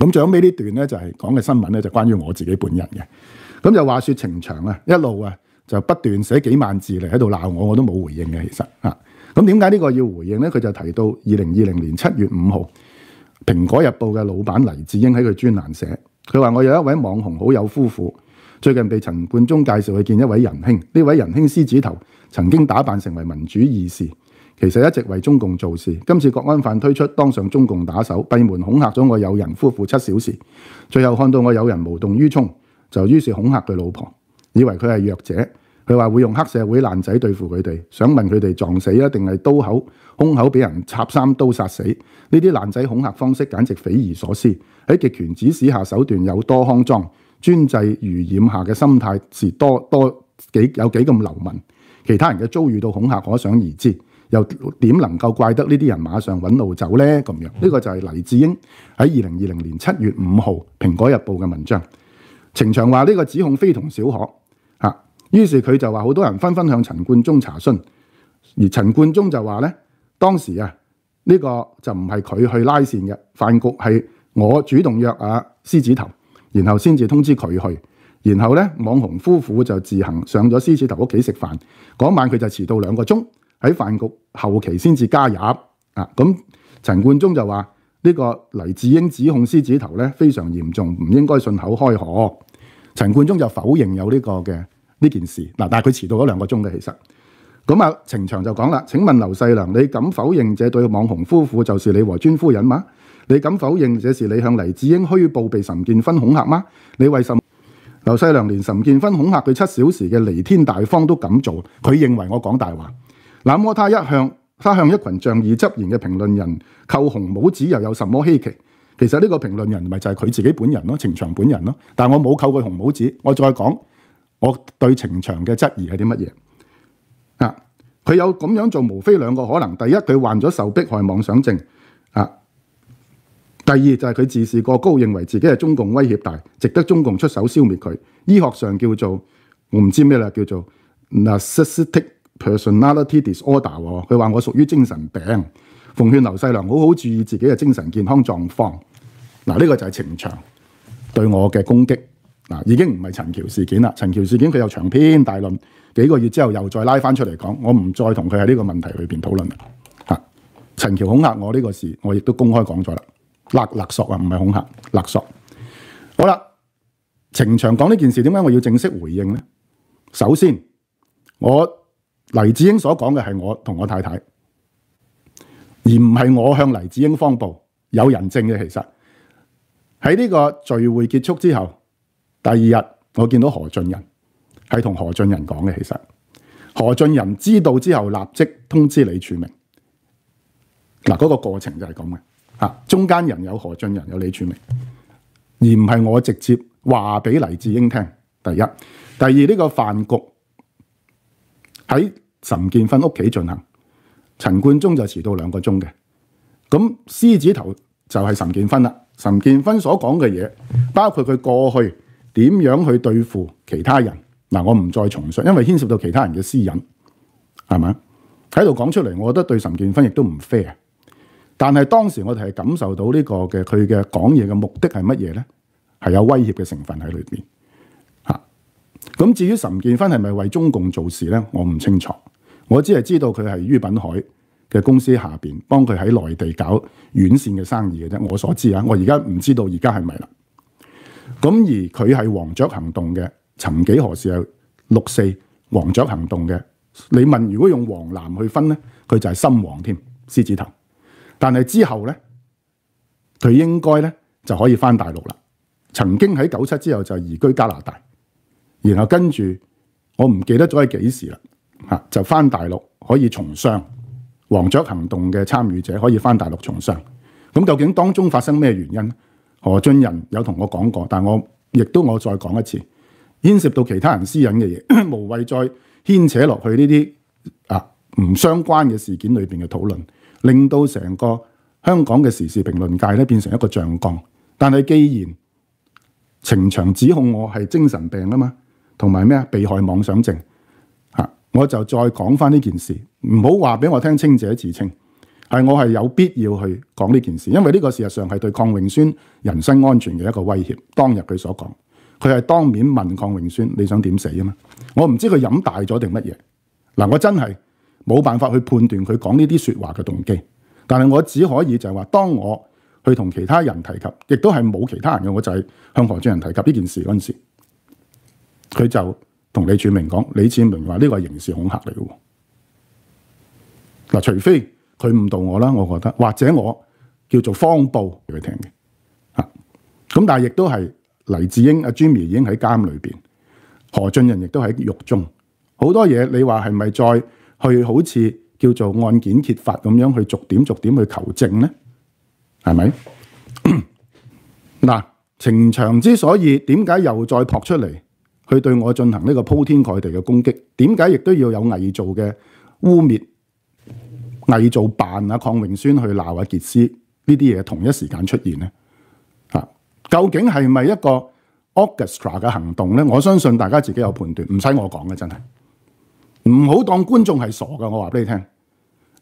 咁講尾呢段呢就係講嘅新聞呢就關於我自己本人嘅。咁就話說情長啊，一路啊就不斷寫幾萬字嚟喺度鬧我，我都冇回應嘅。其實啊，咁點解呢個要回應呢佢就提到二零二零年七月五號，《蘋果日報》嘅老闆黎智英喺佢專欄寫，佢話我有一位網紅好友夫婦，最近被陳冠中介紹去見一位仁兄，呢位仁兄獅子頭曾經打扮成為民主義士。其實一直為中共做事，今次國安犯推出當上中共打手，閉門恐嚇咗我友人夫婦七小時，最後看到我友人無動於衷，就於是恐嚇佢老婆，以為佢係弱者，佢話會用黑社會爛仔對付佢哋，想問佢哋撞死一定係刀口空口俾人插三刀殺死？呢啲爛仔恐嚇方式簡直匪夷所思喺極權指使下手段有多康莊，專制餘染下嘅心態是多多幾有幾咁流民，其他人嘅遭遇到恐嚇可想而知。又點能夠怪得呢啲人馬上揾路走呢咁樣呢個就係黎智英喺二零二零年七月五號《蘋果日報》嘅文章。程翔話呢個指控非同小可於是佢就話好多人紛紛向陳冠中查詢，而陳冠中就話呢當時啊呢個就唔係佢去拉線嘅飯局，係我主動約啊獅子頭，然後先至通知佢去，然後呢網紅夫婦就自行上咗獅子頭屋企食飯。嗰晚佢就遲到兩個鐘。喺飯局後期先至加入咁陳冠中就話：呢個黎智英指控獅子頭呢非常嚴重，唔應該信口開河。陳冠中就否認有呢個嘅呢件事但係佢遲到咗兩個鐘嘅，其實咁啊，程長就講啦：請問劉世良，你敢否認這對網紅夫婦就是你和專夫人嗎？你敢否認這是你向黎智英虛報被陳建分恐嚇嗎？你為什？劉世良連陳建分恐嚇佢七小時嘅離天大方都敢做，佢認為我講大話。那么他一向他向一群仗义執言嘅評論人扣紅帽子又有什麼稀奇？其實呢個評論人咪就係佢自己本人咯，程翔本人咯。但我冇扣佢紅帽子，我再講，我對程翔嘅質疑係啲乜嘢？佢有这樣做，無非兩個可能：第一，佢患咗受迫害妄想症；啊，第二就係佢自視過高，認為自己係中共威脅大，值得中共出手消滅佢。醫學上叫做我唔知咩么叫做那 t i c personality disorder，佢話我屬於精神病，奉勸劉世良好好注意自己嘅精神健康狀況。嗱，呢個就係情場對我嘅攻擊嗱，已經唔係陳橋事件啦。陳橋事件佢又長篇大論幾個月之後又再拉翻出嚟講，我唔再同佢喺呢個問題裏面討論啦。陳橋恐嚇我呢個事，我亦都公開講咗啦，勒勒索啊，唔係恐嚇勒索。好啦，情場講呢件事點解我要正式回應呢？首先我。黎智英所講嘅係我同我太太，而唔係我向黎智英方報有人證嘅。其實喺呢個聚會結束之後，第二日我見到何俊仁，係同何俊仁講嘅。其實何俊仁知道之後立即通知李柱明。嗱，嗰個過程就係咁嘅。中間人有何俊仁，有李柱明，而唔係我直接話俾黎智英聽。第一，第二呢個飯局。喺岑建芬屋企进行，陈冠中就迟到两个钟嘅。咁狮子头就系岑建芬啦。岑建芬所讲嘅嘢，包括佢过去点样去对付其他人。嗱，我唔再重述，因为牵涉到其他人嘅私隐，系咪？喺度讲出嚟，我觉得对岑建芬亦都唔 fair。但系当时我哋系感受到呢个嘅佢嘅讲嘢嘅目的系乜嘢咧？系有威胁嘅成分喺里边。咁至於岑建芬係咪為中共做事呢我唔清楚，我只係知道佢係於品海嘅公司下面幫佢喺內地搞遠線嘅生意嘅啫。我所知啊，我而家唔知道而家係咪啦。咁而佢係黃雀行動嘅，曾幾何時係六四黃雀行動嘅？你問如果用黃藍去分呢佢就係深黃添，獅子頭。但係之後呢佢應該呢就可以返大陸啦。曾經喺九七之後就移居加拿大。然后跟住我唔记得咗系几时啦，吓就翻大陆可以重商。黄雀行动嘅参与者可以翻大陆重商。咁究竟当中发生咩原因？何俊仁有同我讲过，但我亦都我再讲一次，牵涉到其他人私隐嘅嘢，无谓再牵扯落去呢啲啊唔相关嘅事件里边嘅讨论，令到成个香港嘅时事评论界咧变成一个象降。但系既然情长指控我系精神病啊嘛。同埋咩啊？被害妄想症我就再講翻呢件事，唔好話俾我聽。清者自清，係我係有必要去講呢件事，因為呢個事實上係對抗榮宣人身安全嘅一個威脅。當日佢所講，佢係當面問抗榮宣你想點死啊嘛？我唔知佢飲大咗定乜嘢嗱，我真係冇辦法去判斷佢講呢啲说話嘅動機，但係我只可以就係話，當我去同其他人提及，亦都係冇其他人嘅，我就係向何主任提及呢件事嗰陣時。佢就同李柱明講：李柱明話呢個系刑事恐嚇嚟嘅嗱，除非佢誤導我啦，我覺得或者我叫做方布佢聽嘅咁，但系亦都係黎智英阿 Jimmy 已經喺監裏面，何俊仁亦都喺獄中，好多嘢你話係咪再去好似叫做案件揭發咁樣去逐點逐點去求證呢？係咪 嗱？情場之所以點解又再撲出嚟？佢對我進行呢個鋪天蓋地嘅攻擊，點解亦都要有偽造嘅污蔑、偽造扮啊、抗永宣去鬧啊、傑斯呢啲嘢同一時間出現咧？究竟係咪一個 orchestra 嘅行動咧？我相信大家自己有判斷，唔使我講嘅真係，唔好當觀眾係傻噶。我話俾你聽，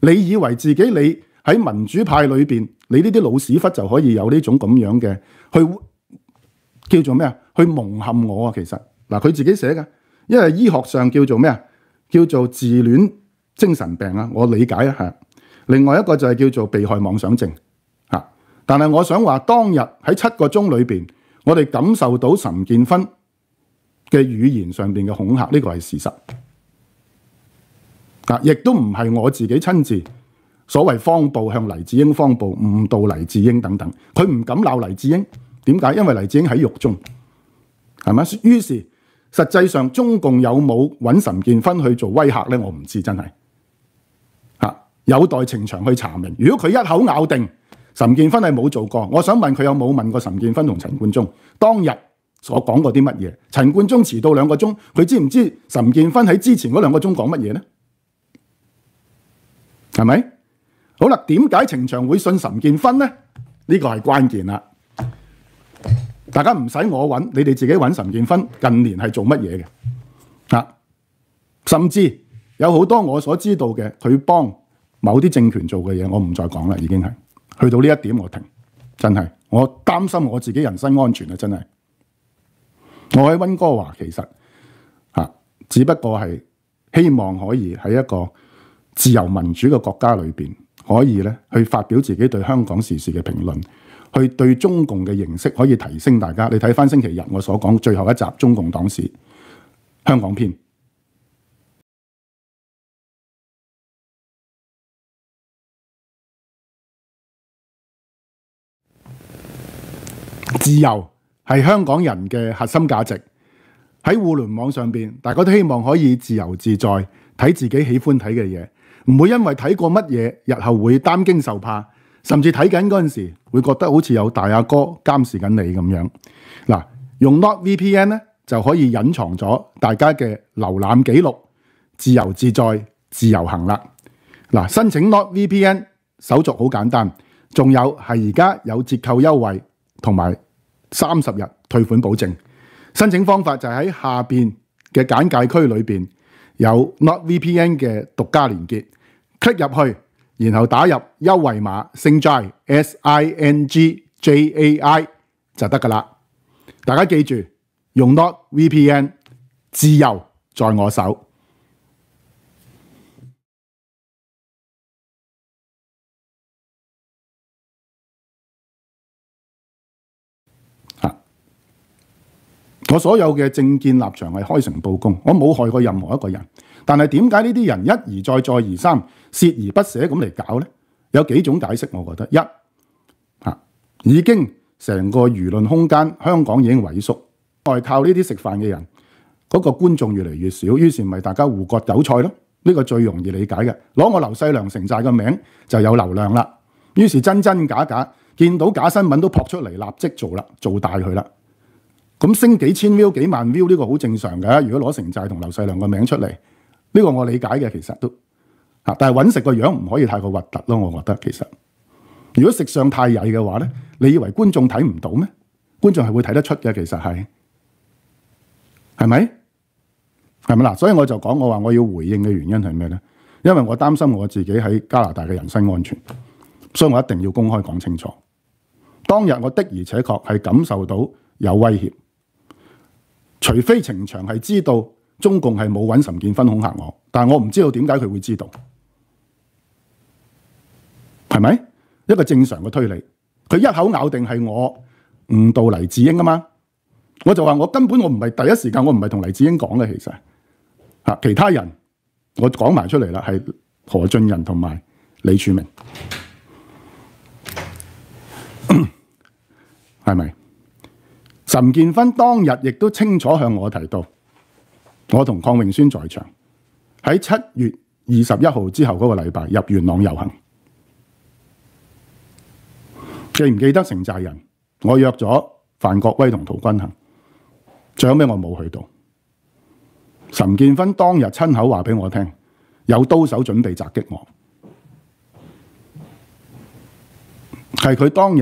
你以為自己你喺民主派裏边，你呢啲老屎忽就可以有呢種咁樣嘅去叫做咩啊？去蒙陷我啊，其實～嗱佢自己寫嘅，因為醫學上叫做咩啊？叫做自戀精神病啊！我理解啊，係。另外一個就係叫做被害妄想症但係我想話，當日喺七個鐘裏面，我哋感受到岑建芬嘅語言上面嘅恐嚇，呢個係事實。啊，亦都唔係我自己親自所謂方报向黎智英方报誤導黎智英等等，佢唔敢鬧黎智英，點解？因為黎智英喺獄中，係咪？於是。實際上，中共有冇揾岑建芬去做威嚇呢我唔知，真係有待程長去查明。如果佢一口咬定岑建芬係冇做過，我想問佢有冇問過岑建芬同陳冠中當日所講過啲乜嘢？陳冠中遲到兩個鐘，佢知唔知岑建芬喺之前嗰兩個鐘講乜嘢呢係咪？好啦，點解程長會信岑建芬呢呢個係關鍵啦。大家唔使我揾，你哋自己揾陈建分。近年係做乜嘢嘅甚至有好多我所知道嘅，佢帮某啲政权做嘅嘢，我唔再讲喇。已经係去到呢一点，我停。真係，我担心我自己人身安全真係，我喺温哥华，其实只不过係希望可以喺一个自由民主嘅国家里边，可以呢去发表自己对香港时事嘅评论。去對中共嘅認識可以提升大家。你睇翻星期日我所講最後一集《中共黨史香港篇》，自由係香港人嘅核心價值。喺互聯網上面大家都希望可以自由自在睇自己喜歡睇嘅嘢，唔會因為睇過乜嘢，日後會擔驚受怕。甚至睇緊嗰陣時，會覺得好似有大阿哥監視緊你咁樣。嗱，用 Not VPN 就可以隱藏咗大家嘅瀏覽記錄，自由自在，自由行啦。嗱，申請 Not VPN 手續好簡單，仲有係而家有折扣優惠同埋三十日退款保證。申請方法就喺下面嘅簡介區裏面有 Not VPN 嘅獨家連結，click 入去。然后打入优惠码 s i n g j a s I N G J A I 就得㗎啦。大家记住用 Not VPN，自由在我手。我所有嘅政见立场係开诚布公，我冇害过任何一个人。但係點解呢啲人一而再、再而三、蝕而不捨咁嚟搞呢有幾種解釋，我覺得一已經成個輿論空間香港已經萎縮，外靠呢啲食飯嘅人，嗰個觀眾越嚟越少，於是咪大家互割韭菜咯？呢個最容易理解嘅，攞我劉世良城寨嘅名就有流量啦。於是真真假假，見到假新聞都撲出嚟立即做啦，做大佢啦。咁升幾千 view、幾萬 view 呢個好正常嘅。如果攞城寨同劉世良個名出嚟。呢个我理解嘅，其实都但是揾食的样唔可以太过核突我觉得其实，如果食相太曳嘅话你以为观众睇唔到咩？观众是会睇得出嘅，其实是。系咪？是咪嗱？所以我就讲，我话我要回应嘅原因什咩呢因为我担心我自己喺加拿大嘅人身安全，所以我一定要公开讲清楚。当日我的而且确是感受到有威胁，除非情长是知道。中共係冇搵岑建芬恐吓我，但我唔知道點解佢会知道，係咪一个正常嘅推理？佢一口咬定係我误导黎智英啊嘛，我就話我根本我唔係第一时间我唔係同黎智英講嘅，其实其他人我讲埋出嚟啦，係何俊仁同埋李柱明，係咪？岑建芬当日亦都清楚向我提到。我同邝荣宣在场，喺七月二十一号之后嗰个礼拜入元朗游行，记唔记得城寨人？我约咗范国威同陶君行，最屘我冇去到。陈建勋当日亲口话俾我听，有刀手准备袭击我，是佢当日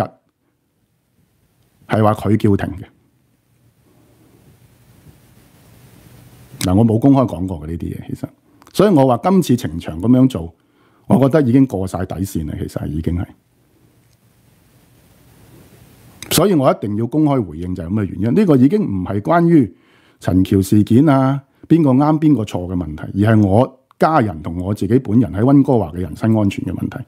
是说佢叫停嘅。嗱，我冇公開講過嘅呢啲嘢，其實，所以我話今次情場咁樣做，我覺得已經過晒底線啦。其實已經係，所以我一定要公開回應，就係咁嘅原因。呢個已經唔係關於陳橋事件啊，邊個啱邊個錯嘅問題，而係我家人同我自己本人喺温哥華嘅人身安全嘅問題。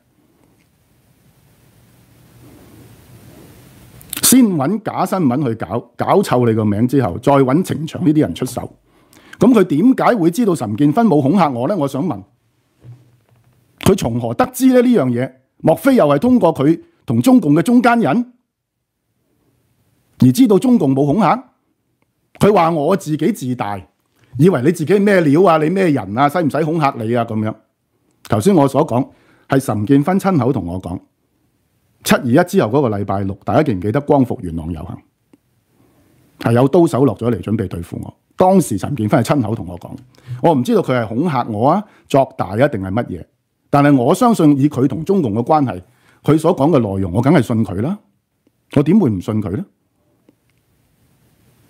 先揾假新聞去搞搞臭你個名之後，再揾情場呢啲人出手。咁佢點解會知道岑建芬冇恐嚇我呢我想問，佢從何得知咧呢樣嘢？莫非又係通過佢同中共嘅中間人而知道中共冇恐嚇？佢話我自己自大，以為你自己咩料啊？你咩人啊？使唔使恐嚇你啊？咁樣頭先我所講係岑建芬親口同我講，七二一之後嗰個禮拜六，大家記唔記得光復元朗遊行？係有刀手落咗嚟準備對付我。當時陳建芬係親口同我講，我唔知道佢係恐嚇我啊、作大啊，定係乜嘢？但係我相信以佢同中共嘅關係，佢所講嘅內容，我梗係信佢啦。我點會唔信佢咧？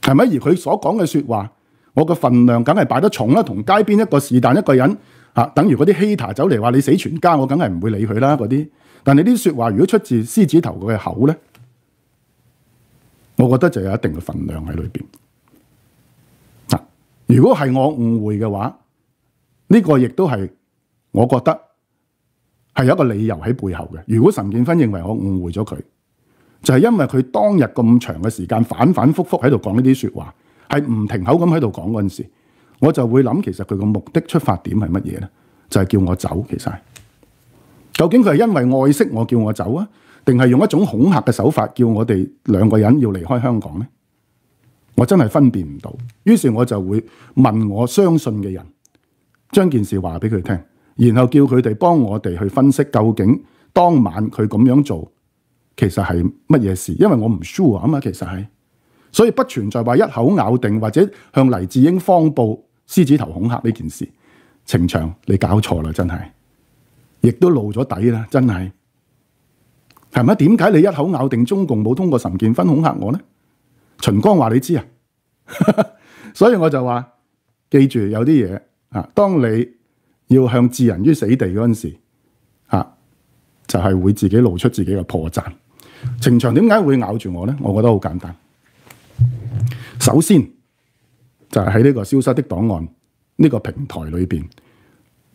係咪？而佢所講嘅說話，我嘅份量梗係擺得重啦。同街邊一個是但一個人等於嗰啲欺抬走嚟話你死全家，我梗係唔會理佢啦。嗰啲。但係呢啲說話，如果出自獅子頭嘅口咧，我覺得就有一定嘅份量喺裏面。如果是我誤會嘅話，呢個亦都係我覺得係有一個理由喺背後嘅。如果陳建芬認為我誤會咗佢，就係因為佢當日咁長嘅時間反反覆覆喺度講呢啲説話，係唔停口在喺度講嗰時，我就會諗其實佢個目的出發點係乜嘢呢就係叫我走，其實係究竟佢係因為愛惜我叫我走啊，定係用一種恐嚇嘅手法叫我哋兩個人要離開香港呢我真系分辨唔到，於是我就會問我相信嘅人，將件事話俾佢聽，然後叫佢哋幫我哋去分析究竟當晚佢咁樣做其實係乜嘢事，因為我唔 sure 啊嘛，其實係，所以不存在話一口咬定或者向黎智英方報、獅子頭恐嚇呢件事。程翔，你搞錯啦，真係，亦都露咗底啦，真係。係咪？點解你一口咬定中共冇通過岑建分恐嚇我呢？秦光话你知啊，所以我就话记住有啲嘢啊，当你要向置人于死地嗰阵时啊，就系会自己露出自己嘅破绽。程翔点解会咬住我咧？我觉得好简单。首先就系喺呢个消失的档案呢个平台里边，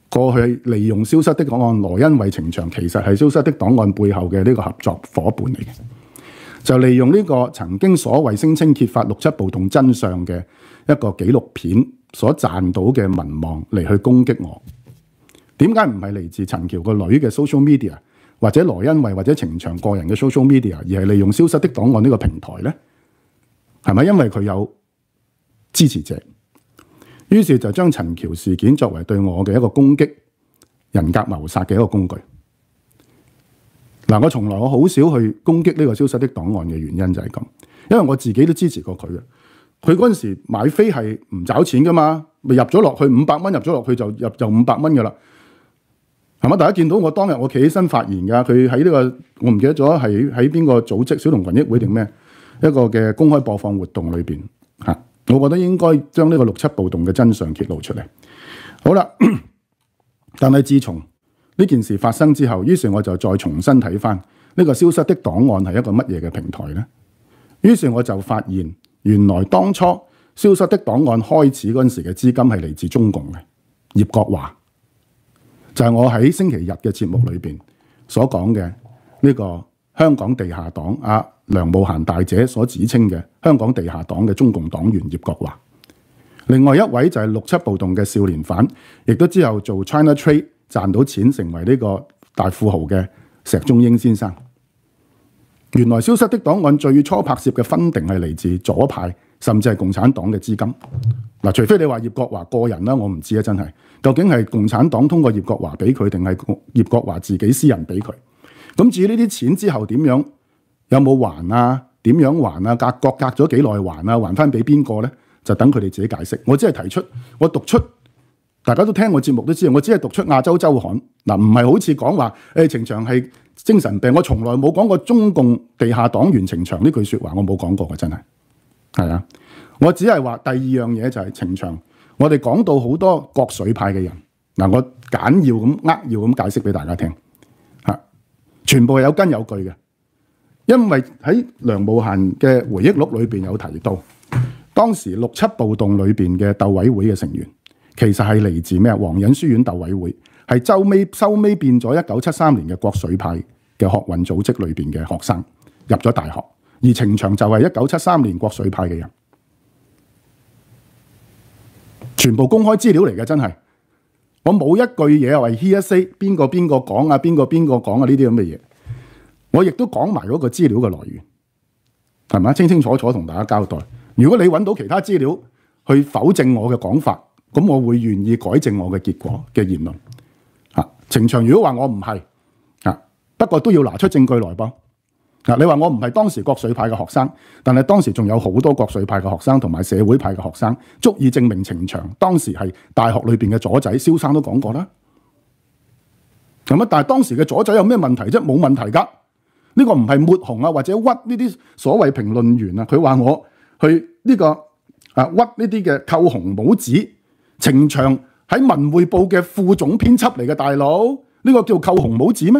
过去利用消失的档案罗恩为程翔，其实系消失的档案背后嘅呢个合作伙伴嚟嘅。就利用呢個曾經所謂聲稱揭發六七暴動真相嘅一個紀錄片所賺到嘅民望嚟去攻擊我。點解唔係嚟自陳喬個女嘅 social media 或者羅恩惠或者程翔個人嘅 social media，而係利用消失的檔案呢個平台呢？係咪因為佢有支持者？於是就將陳喬事件作為對我嘅一個攻擊、人格謀殺嘅一個工具。嗱，我從來我好少去攻擊呢個消失的檔案嘅原因就係咁，因為我自己都支持過佢嘅。佢嗰陣時買飛係唔找錢噶嘛，咪入咗落去五百蚊，入咗落去就入就五百蚊噶啦。係嘛？大家見到我當日我企起身發言㗎，佢喺呢個我唔記得咗係喺邊個組織小農群益會定咩一個嘅公開播放活動裏邊我覺得應該將呢個六七暴動嘅真相揭露出嚟。好啦，但係自從呢件事發生之後，於是我就再重新睇返呢個消失的檔案係一個乜嘢嘅平台呢？於是我就發現，原來當初消失的檔案開始嗰時嘅資金係嚟自中共嘅葉國華，就係我喺星期日嘅節目裏面所講嘅呢個香港地下黨啊梁慕閒大姐所指稱嘅香港地下黨嘅中共黨員葉國華。另外一位就係六七暴動嘅少年犯，亦都之後做 China Trade。賺到錢成為呢個大富豪嘅石中英先生，原來消失的檔案最初拍攝嘅分定係嚟自左派，甚至係共產黨嘅資金。嗱，除非你話葉國華個人啦，我唔知啊，真係究竟係共產黨通過葉國華俾佢，定係葉國華自己私人俾佢？咁至於呢啲錢之後點樣，有冇還啊？點樣還啊？隔国隔咗幾耐還啊？還翻俾邊個咧？就等佢哋自己解釋。我只係提出，我讀出。大家都聽我節目都知啊，我只係讀出亞洲周刊嗱，唔係好似講話誒程長係精神病，我從來冇講過中共地下黨員情長呢句説話，我冇講過嘅真係，係啊，我只係話第二樣嘢就係情長，我哋講到好多國水派嘅人嗱，我簡要咁扼要咁解釋俾大家聽全部係有根有據嘅，因為喺梁慕限嘅回憶錄裏面有提到，當時六七暴動裏面嘅鬥委會嘅成員。其實係嚟自咩？黃隐書院鬥委會係周尾收尾变咗一九七三年嘅國水派嘅學運組織裏面嘅學生入咗大學，而程长就係一九七三年國水派嘅人，全部公開資料嚟嘅，真係我冇一句嘢係 here say 邊個邊個講啊，边个边个讲啊呢啲咁嘅嘢，我亦都講埋嗰個資料嘅來源，係咪清清楚楚同大家交代。如果你揾到其他資料去否證我嘅講法。咁我會願意改正我嘅結果嘅言論。啊，程翔如果話我唔係，啊不過都要拿出證據來噃。你話我唔係當時國粹派嘅學生，但係當時仲有好多國粹派嘅學生同埋社會派嘅學生，足以證明程翔當時係大學裏面嘅左仔。蕭生都講過啦。咁啊，但係當時嘅左仔有咩問題啫？冇問題㗎。呢個唔係抹紅啊，或者屈呢啲所謂評論員啊。佢話我去呢個啊屈呢啲嘅扣紅帽子。程祥喺文汇报嘅副总编辑嚟嘅大佬，呢个叫扣红帽子咩？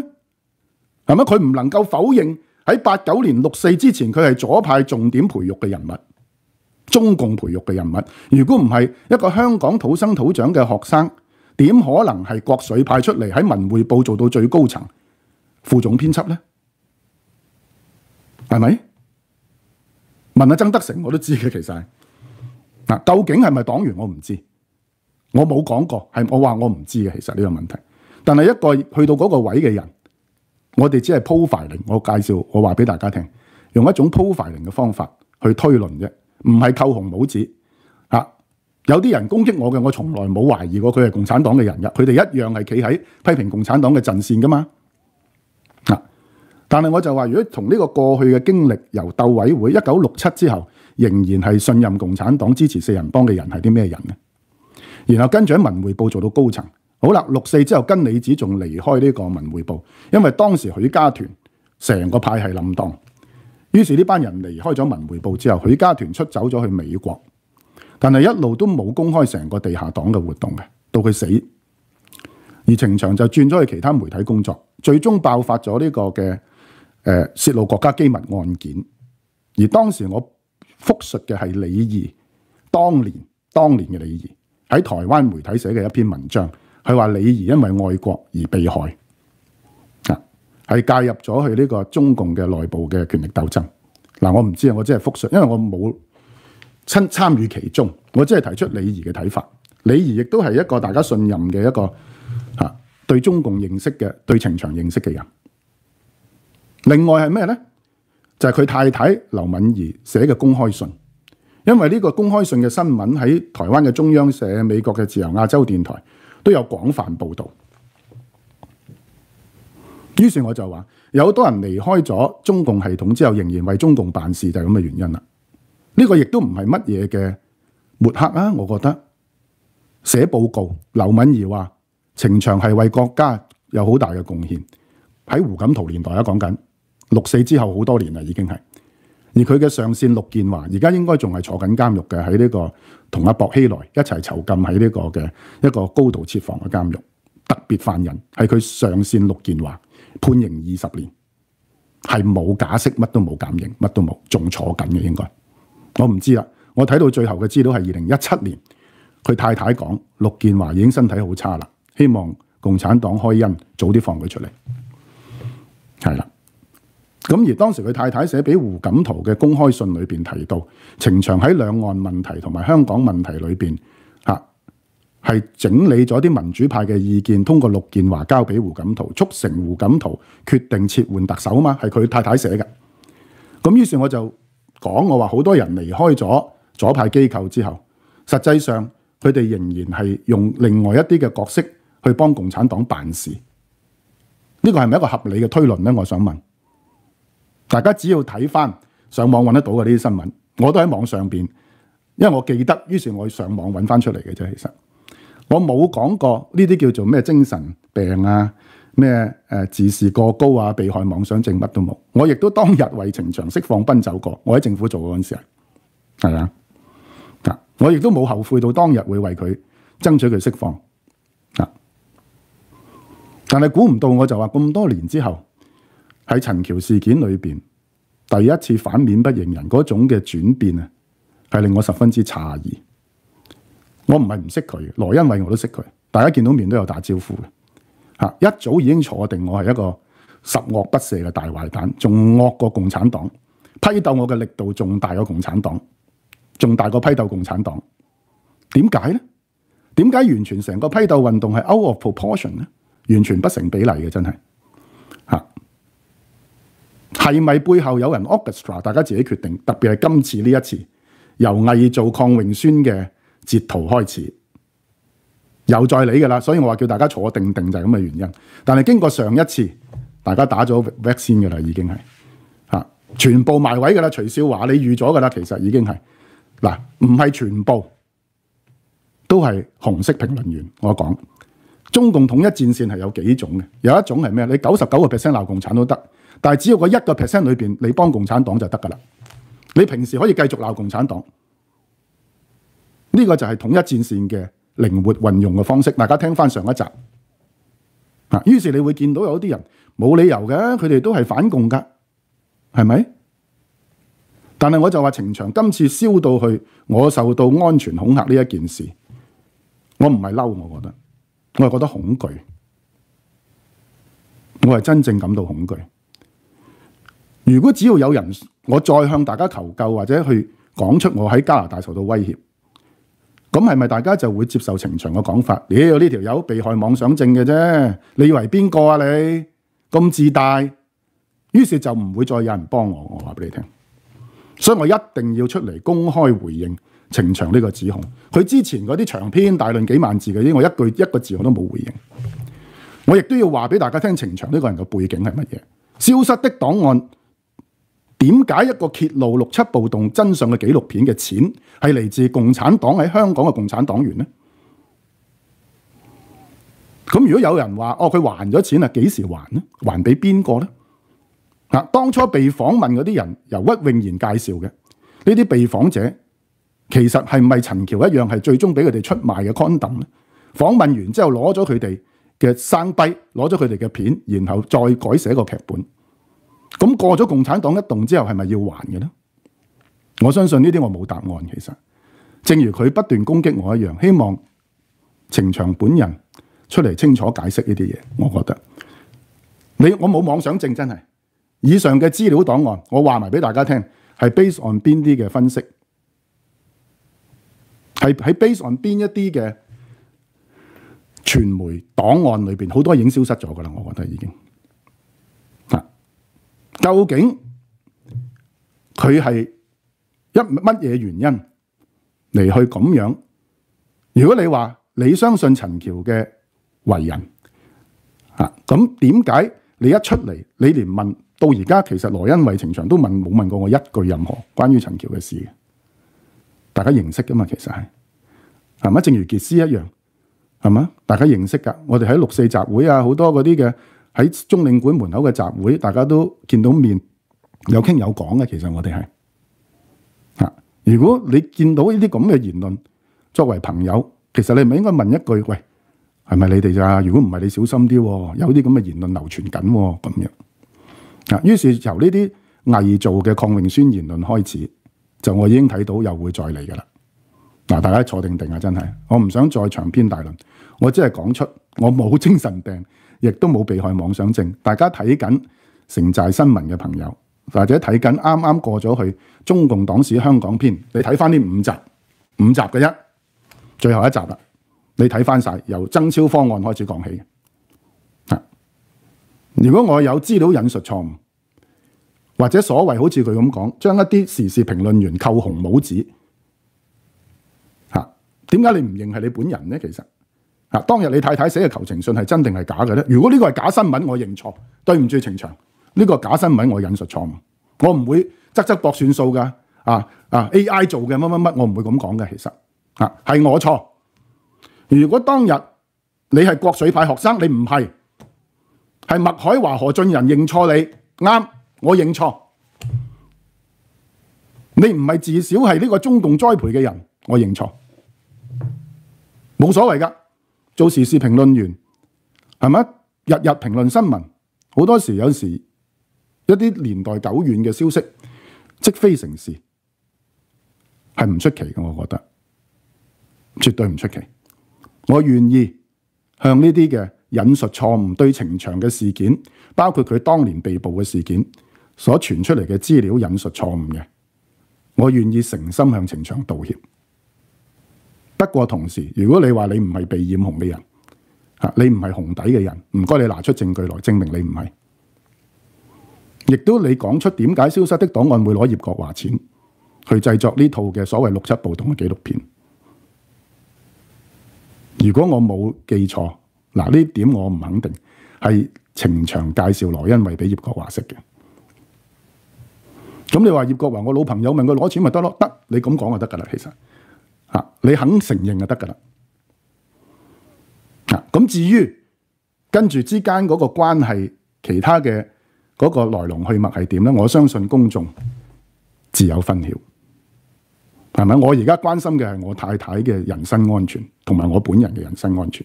系咪佢唔能够否认喺八九年六四之前佢系左派重点培育嘅人物，中共培育嘅人物。如果唔系一个香港土生土长嘅学生，点可能系国水派出嚟喺文汇报做到最高层副总编辑咧？系咪？问下曾德成我都知嘅，其实嗱，究竟系咪党员我唔知。我冇講過，係我話我唔知嘅。其實呢個問題，但係一個去到嗰個位嘅人，我哋只係 p o o i i 我介紹我話俾大家聽，用一種 p o o i i 嘅方法去推論啫，唔係扣紅帽子有啲人攻擊我嘅，我從來冇懷疑過佢係共產黨嘅人嘅，佢哋一樣係企喺批評共產黨嘅陣線噶嘛。嗱，但係我就話，如果同呢個過去嘅經歷由鬥會，一九六七之後，仍然係信任共產黨支持四人幫嘅人係啲咩人咧？然后跟住喺文汇报做到高层，好啦，六四之后跟李子仲离开呢个文汇报，因为当时许家屯成个派系冧当，于是呢班人离开咗文汇报之后，许家屯出走咗去美国，但系一路都冇公开成个地下党嘅活动嘅，到佢死，而程翔就转咗去其他媒体工作，最终爆发咗呢个嘅诶泄露国家机密案件，而当时我复述嘅系李二当年当年嘅李二。喺台灣媒體寫嘅一篇文章，佢話李儀因為愛國而被害，係介入咗去呢個中共嘅內部嘅權力鬥爭。嗱，我唔知啊，我只係复述，因為我冇参参与其中，我只係提出李儀嘅睇法。李儀亦都係一個大家信任嘅一個吓对中共認識嘅、對情場認識嘅人。另外係咩呢？就係佢太太劉敏儀寫嘅公開信。因为呢个公开信嘅新闻喺台湾嘅中央社、美国嘅自由亚洲电台都有广泛报道，于是我就話：有好多人离开咗中共系统之后，仍然为中共办事，就系咁嘅原因喇。呢个亦都唔係乜嘢嘅抹黑啊！我觉得写报告，刘敏仪話：「程翔係为国家有好大嘅贡献，喺胡锦涛年代啊，讲緊六四之后好多年喇，已经係。而佢嘅上線陸建華，而家應該仲係坐緊監獄嘅，喺呢個同阿薄希來一齊囚禁喺呢個嘅一個高度設防嘅監獄，特別犯人係佢上線陸建華判刑二十年，係冇假釋，乜都冇減刑，乜都冇，仲坐緊嘅應該。我唔知啦，我睇到最後嘅資料係二零一七年，佢太太講陸建華已經身體好差啦，希望共產黨開恩，早啲放佢出嚟。係啦。咁而當時佢太太寫俾胡錦濤嘅公開信裏面提到，程翔喺兩岸問題同埋香港問題裏面，係整理咗啲民主派嘅意見，通過陸建華交俾胡錦濤，促成胡錦濤決定撤換特首嘛，係佢太太寫嘅。咁於是我就講我話，好多人離開咗左派機構之後，實際上佢哋仍然係用另外一啲嘅角色去幫共產黨辦事。呢個係咪一個合理嘅推論咧？我想問。大家只要睇返上網揾得到嘅呢啲新聞，我都喺網上邊，因為我記得，於是我去上網揾返出嚟嘅啫。其實我冇講過呢啲叫做咩精神病啊、咩自視過高啊、被害妄想症乜都冇。我亦都當日為情場釋放奔走過，我喺政府做嗰時，係啊，我亦都冇後悔到當日會為佢爭取佢釋放。但係估唔到我就話咁多年之後。喺陳橋事件裏面第一次反面不認人嗰種嘅轉變啊，係令我十分之詫異。我唔係唔識佢，羅恩惠我都識佢，大家見到面都有打招呼嘅一早已經坐定，我係一個十惡不赦嘅大壞蛋，仲惡過共產黨批鬥我嘅力度，仲大過共產黨，仲大過批鬥共產黨。點解咧？點解完全成個批鬥運動係 out of proportion 咧？完全不成比例嘅，真係系咪背后有人 orchestra？大家自己决定。特别系今次呢一次，由伪造抗榮宣嘅截图开始，又再嚟噶啦。所以我话叫大家坐定定就系咁嘅原因。但系经过上一次，大家打咗 vaccine 噶啦，已经系吓全部埋位噶啦。徐少华你预咗噶啦，其实已经系嗱，唔系全部都系红色评论员。我讲中共统一战线系有几种嘅，有一种系咩？你九十九个 percent 闹共产都得。但只要個一个 percent 里面你帮共产党就得㗎喇。你平时可以继续鬧共产党，呢个就係统一战线嘅灵活运用嘅方式。大家听返上一集於于是你会见到有啲人冇理由嘅，佢哋都係反共㗎，係咪？但係我就話情长，今次燒到去，我受到安全恐吓呢一件事，我唔係嬲，我觉得我係觉得恐惧，我係真正感到恐惧。如果只要有人，我再向大家求救或者去讲出我喺加拿大受到威胁，咁系咪大家就会接受程场嘅讲法？你有呢条友被害妄想症嘅啫，你以为边个啊你咁自大？于是就唔会再有人帮我，我话俾你听。所以我一定要出嚟公开回应程场呢个指控。佢之前嗰啲长篇大论几万字嘅，我一句一个字我都冇回应。我亦都要话俾大家听程场呢个人嘅背景系乜嘢？消失的档案。点解一个揭露六七暴动真相嘅纪录片嘅钱系嚟自共产党喺香港嘅共产党员咧？咁如果有人话哦佢还咗钱啊，几时还咧？还俾边个咧？嗱，当初被访问嗰啲人由屈永贤介绍嘅呢啲被访者，其实系咪陈桥一样系最终俾佢哋出卖嘅 condom 咧？访问完之后攞咗佢哋嘅生币，攞咗佢哋嘅片，然后再改写个剧本。咁过咗共产党一动之后，系咪要还嘅咧？我相信呢啲我冇答案。其实，正如佢不断攻击我一样，希望程翔本人出嚟清楚解释呢啲嘢。我觉得你我冇妄想症，真系。以上嘅资料档案，我话埋俾大家听，系 base on 边啲嘅分析，系喺 base on 边一啲嘅传媒档案里边，好多已经消失咗噶啦。我觉得已经。究竟佢係一乜嘢原因嚟去咁样？如果你话你相信陈桥嘅为人，啊咁点解你一出嚟，你连问到而家，其实罗恩惠情祥都问冇问过我一句任何关于陈桥嘅事。大家认识噶嘛？其实係。係咪正如杰斯一样，係咪大家认识㗎我哋喺六四集会啊，好多嗰啲嘅。喺中領館門口嘅集會，大家都見到面，有傾有講嘅。其實我哋係如果你見到呢啲咁嘅言論，作為朋友，其實你咪應該問一句：，喂，係咪你哋咋？如果唔係，你小心啲喎，有啲咁嘅言論流傳緊喎，咁樣啊。於是由呢啲偽造嘅抗命宣言論開始，就我已經睇到又會再嚟噶啦。嗱，大家坐定定啊，真係，我唔想再長篇大論，我只係講出，我冇精神病。亦都冇被害妄想症。大家睇緊城寨新聞嘅朋友，或者睇緊啱啱過咗去中共党史香港篇，你睇翻呢五集，五集嘅一，最後一集啦，你睇翻晒，由曾超方案開始講起如果我有資料引述錯誤，或者所謂好似佢咁講，將一啲時事評論員扣紅帽子，點解你唔認係你本人呢？其實？當日你太太寫嘅求情信係真定係假嘅呢如果呢個係假新聞，我認錯，對唔住情場。呢個假新聞我引述錯誤，我唔會側側膊算數㗎啊啊，AI 做嘅乜乜乜，我唔會咁講嘅。其實係我錯。如果當日你係國水派學生，你唔係，係麥海華何俊仁認錯你啱，我認錯。你唔係至少係呢個中共栽培嘅人，我認錯。冇所謂㗎。做时事评论员，系咪？日日评论新闻，好多时有时一啲年代久远嘅消息，即非成事，係唔出奇嘅。我觉得绝对唔出奇。我愿意向呢啲嘅引述错误对程强嘅事件，包括佢当年被捕嘅事件所传出嚟嘅资料引述错误嘅，我愿意诚心向程强道歉。不过同时，如果你话你唔系被染红嘅人，吓你唔系红底嘅人，唔该你拿出证据来证明你唔系。亦都你讲出点解消失的档案会攞叶国华钱去制作呢套嘅所谓六七暴动嘅纪录片？如果我冇记错，嗱呢点我唔肯定系程場介绍罗恩惠俾叶国华识嘅。咁你话叶国华我老朋友问佢攞钱咪得咯？得你咁讲就得噶啦，其实。你肯承認就得㗎喇。啊，咁至於跟住之間嗰個關係，其他嘅嗰個來龍去脈係點呢？我相信公眾自有分曉，係咪？我而家關心嘅係我太太嘅人身安全，同埋我本人嘅人身安全。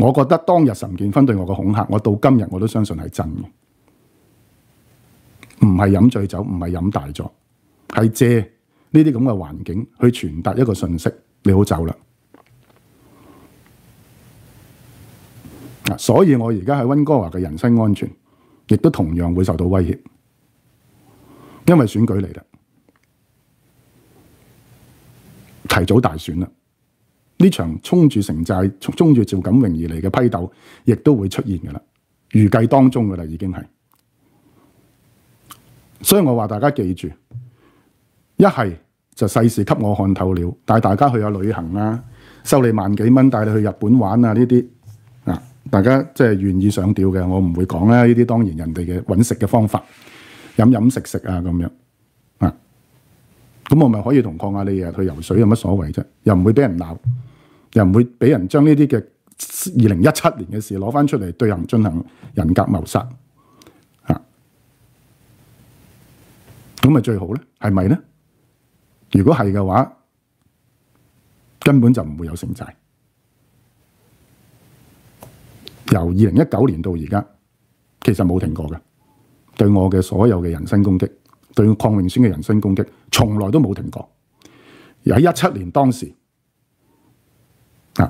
我覺得當日岑建芬對我嘅恐嚇，我到今日我都相信係真嘅，唔係飲醉酒，唔係飲大咗，係借。呢啲咁嘅环境去传达一个信息，你好走啦。所以，我而家喺温哥华嘅人身安全，亦都同样会受到威胁，因为选举嚟啦，提早大选啦，呢场冲住城寨、冲住赵锦荣而嚟嘅批斗，亦都会出现㗎啦，预计当中㗎啦，已经系。所以我话大家记住，一系。就世事給我看透了，帶大家去下旅行啦，收你萬幾蚊，帶你去日本玩啊！呢啲大家即係願意上吊嘅，我唔會講啦。呢啲當然人哋嘅揾食嘅方法，飲飲食食啊咁樣啊。咁我咪可以同抗亞利亞去游水，有乜所謂啫？又唔會俾人鬧，又唔會俾人將呢啲嘅二零一七年嘅事攞返出嚟對人進行人格謀殺啊？咁咪最好呢係咪呢如果是嘅话，根本就唔会有城寨由二零一九年到而家，其实冇停过嘅。对我嘅所有嘅人身攻击，对邝永轩嘅人身攻击，从来都冇停过。喺一七年当时，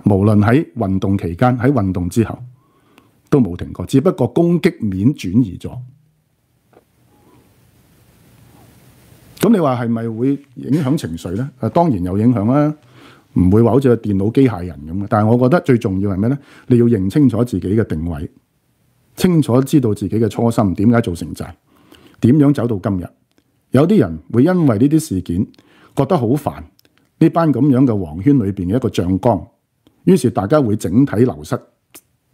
无论喺运动期间，喺运动之后，都冇停过。只不过攻击面转移咗。咁你話係咪會影響情緒呢當然有影響啦，唔會話好似電腦機械人咁嘅。但係我覺得最重要係咩咧？你要認清楚自己嘅定位，清楚知道自己嘅初心點解做成債，點樣走到今日。有啲人會因為呢啲事件覺得好煩，呢班咁樣嘅黃圈裏面嘅一個醬缸，於是大家會整體流失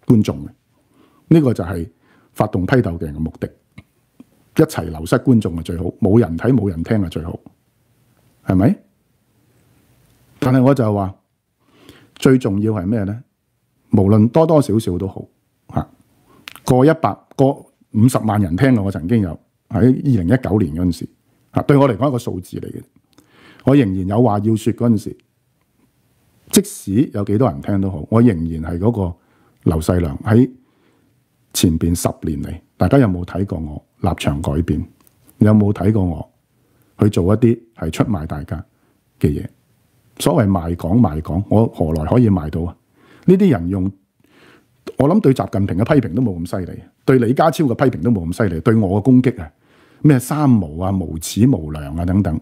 觀眾嘅。呢個就係發動批鬥嘅人嘅目的。一齊流失观众系最好，冇人睇冇人听系最好，係咪？但係我就話最重要係咩呢无论多多少少都好過过一百、过五十万人听我，我曾经有喺二零一九年嗰時时对我嚟講一个数字嚟嘅。我仍然有话要说嗰時时，即使有幾多人听都好，我仍然係嗰个刘世良喺前面十年嚟，大家有冇睇过我？立场改变，有冇睇过我去做一啲係出卖大家嘅嘢？所谓卖港卖港，我何来可以卖到啊？呢啲人用我諗对习近平嘅批评都冇咁犀利，对李家超嘅批评都冇咁犀利，对我嘅攻击啊，咩三毛啊、无耻无良啊等等，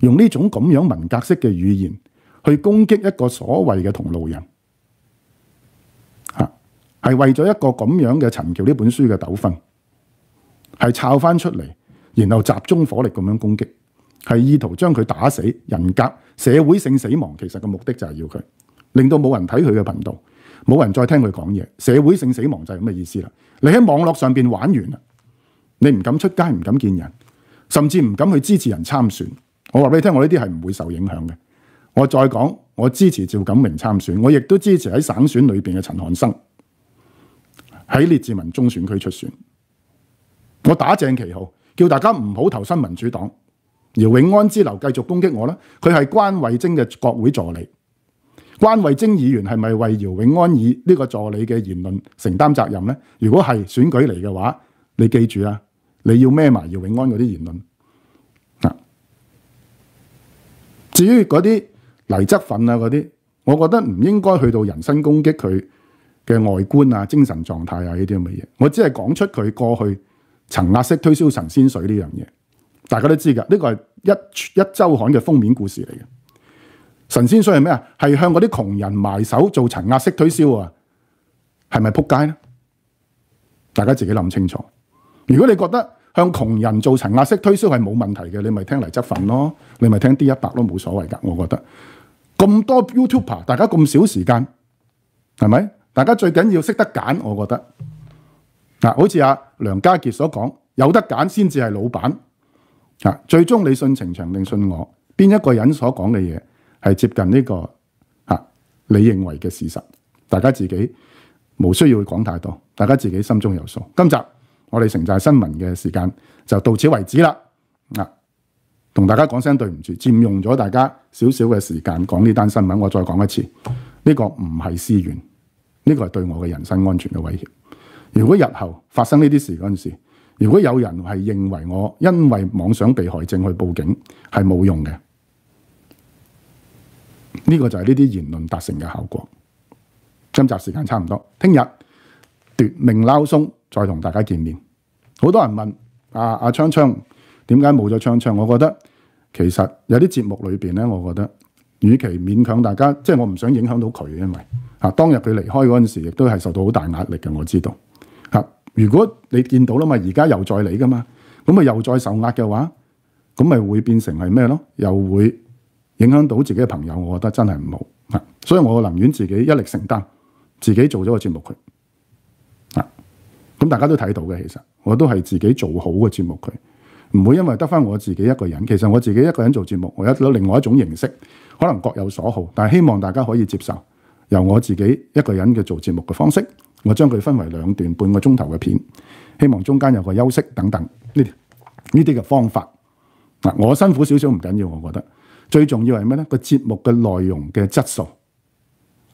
用呢种咁样文革式嘅语言去攻击一个所谓嘅同路人，吓系为咗一个这样嘅陈桥呢本书嘅纠纷。系抄翻出嚟，然后集中火力咁样攻击，系意图将佢打死，人格社会性死亡。其实個目的就系要佢令到冇人睇佢嘅频道，冇人再听佢讲嘢。社会性死亡就系咁嘅意思啦。你喺网络上边玩完你唔敢出街，唔敢见人，甚至唔敢去支持人参选。我话俾你听，我呢啲系唔会受影响嘅。我再讲，我支持赵锦明参选，我亦都支持喺省选里边嘅陈汉生喺列治文中选区出选。我打正旗號，叫大家唔好投身民主黨，而永安之流繼續攻擊我啦。佢係關惠晶嘅國會助理，關惠晶議員係咪為姚永安以呢個助理嘅言論承擔責任呢？如果係選舉嚟嘅話，你記住啊，你要孭埋姚永安嗰啲言論。至於嗰啲泥質粉呀嗰啲，我覺得唔應該去到人身攻擊佢嘅外觀呀、精神狀態呀呢啲咁嘅嘢。我只係講出佢過去。層壓式推銷神仙水呢樣嘢，大家都知㗎。呢個係一一周刊嘅封面故事嚟嘅。神仙水係咩啊？係向嗰啲窮人埋手做層壓式推銷啊？係咪撲街咧？大家自己諗清楚。如果你覺得向窮人做層壓式推銷係冇問題嘅，你咪聽嚟執份咯，你咪聽 D 一百都冇所謂㗎。我覺得咁多 YouTube，r 大家咁少時間，係咪？大家最緊要識得揀，我覺得。嗱，好似阿梁家杰所讲，有得拣先至系老板。啊，最终你信情场定信我，边一个人所讲嘅嘢系接近呢个你认为嘅事实？大家自己无需要讲太多，大家自己心中有数。今集我哋城寨新闻嘅时间就到此为止啦。啊，同大家讲声对唔住，占用咗大家少少嘅时间讲呢单新闻。我再讲一次，呢个唔系私怨，呢个系对我嘅人身安全嘅威胁。如果日後發生呢啲事嗰陣時，如果有人係認為我因為妄想被害症去報警係冇用嘅，呢個就係呢啲言論達成嘅效果。今集時間差唔多，聽日奪命撈鬆再同大家見面。好多人問阿昌昌點解冇咗昌昌，我覺得其實有啲節目裏面呢，我覺得，與其勉強大家，即係我唔想影響到佢，因為當日佢離開嗰陣時，亦都係受到好大壓力嘅，我知道。如果你見到啦嘛，而家又再嚟噶嘛，咁咪又再受壓嘅話，咁咪會變成係咩咯？又會影響到自己嘅朋友，我覺得真係唔好所以我寧願自己一力承擔，自己做咗個節目佢啊！咁大家都睇到嘅，其實我都係自己做好嘅節目佢，唔會因為得翻我自己一個人。其實我自己一個人做節目，我有另外一種形式，可能各有所好，但希望大家可以接受由我自己一個人嘅做節目嘅方式。我將佢分為兩段半個鐘頭嘅片，希望中間有個休息等等呢啲嘅方法我辛苦少少唔緊要，我覺得最重要係咩呢？個節目嘅內容嘅質素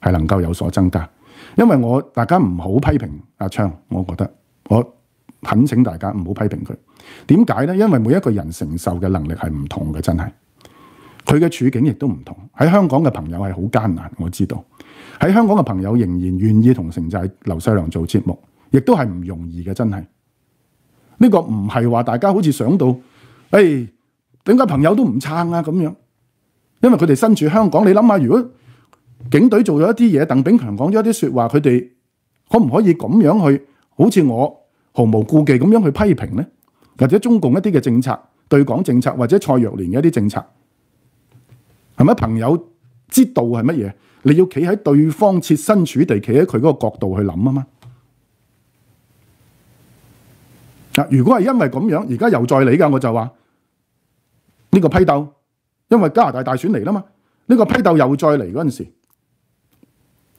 係能夠有所增加，因為我大家唔好批評阿昌，我覺得我懇請大家唔好批評佢。點解呢？因為每一個人承受嘅能力係唔同嘅，真係佢嘅處境亦都唔同。喺香港嘅朋友係好艱難，我知道。喺香港嘅朋友仍然願意同城寨劉世良做節目，亦都係唔容易嘅，真係。呢個唔係話大家好似想到，誒點解朋友都唔撐啊咁樣？因為佢哋身處香港，你諗下，如果警隊做咗一啲嘢，鄧炳強講咗一啲說話，佢哋可唔可以咁樣去，好似我毫無顧忌咁樣去批評咧？或者中共一啲嘅政策、對港政策或者蔡若蓮嘅一啲政策，係咪朋友之道係乜嘢？你要企喺對方切身處地，企喺佢嗰個角度去諗啊嘛！如果係因為咁樣，而家又再嚟㗎，我就話呢個批鬥，因為加拿大大選嚟啦嘛，呢個批鬥又再嚟嗰陣時，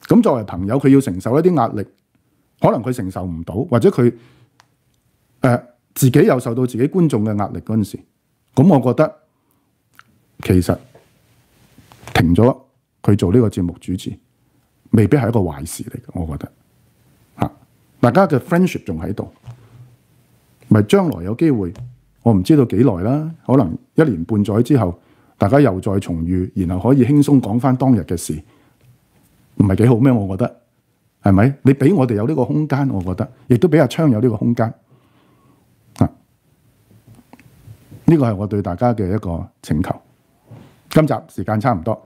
咁作為朋友，佢要承受一啲壓力，可能佢承受唔到，或者佢自己又受到自己觀眾嘅壓力嗰陣時，咁我覺得其實停咗。佢做呢个节目主持，未必係一个坏事嚟嘅，我觉得，大家嘅 friendship 仲喺度，咪将来有机会，我唔知道幾耐啦，可能一年半载之后，大家又再重遇，然后可以轻松講翻当日嘅事，唔係幾好咩？我觉得係咪？你俾我哋有呢个空间，我觉得，亦都俾阿昌有呢个空间，啊，呢个係我对大家嘅一个请求。今集时间差唔多。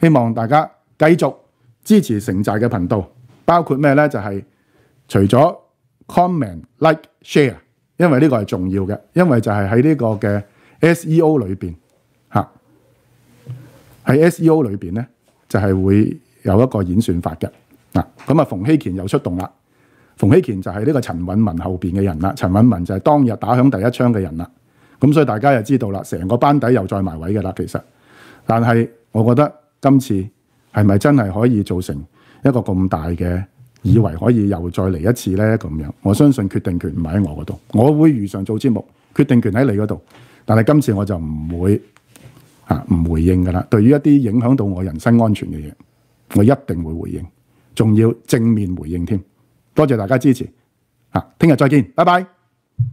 希望大家繼續支持城寨嘅頻道，包括咩咧？就係除咗 comment、like、share，因為呢個係重要嘅，因為就係喺呢個嘅 SEO 裏面。喺 SEO 裏面咧，就係會有一個演算法嘅嗱。咁啊，馮希軒又出動啦。馮希軒就係呢個陳允文後面嘅人啦。陳允文就係當日打響第一槍嘅人啦。咁所以大家又知道啦，成個班底又再埋位嘅啦。其實，但係我覺得。今次系咪真系可以造成一个咁大嘅以为可以又再嚟一次呢咁样？我相信决定权唔喺我嗰度，我会如常做节目，决定权喺你嗰度。但系今次我就唔会唔回应噶啦。对于一啲影响到我人身安全嘅嘢，我一定会回应，仲要正面回应添。多谢大家支持，聽听日再见，拜拜。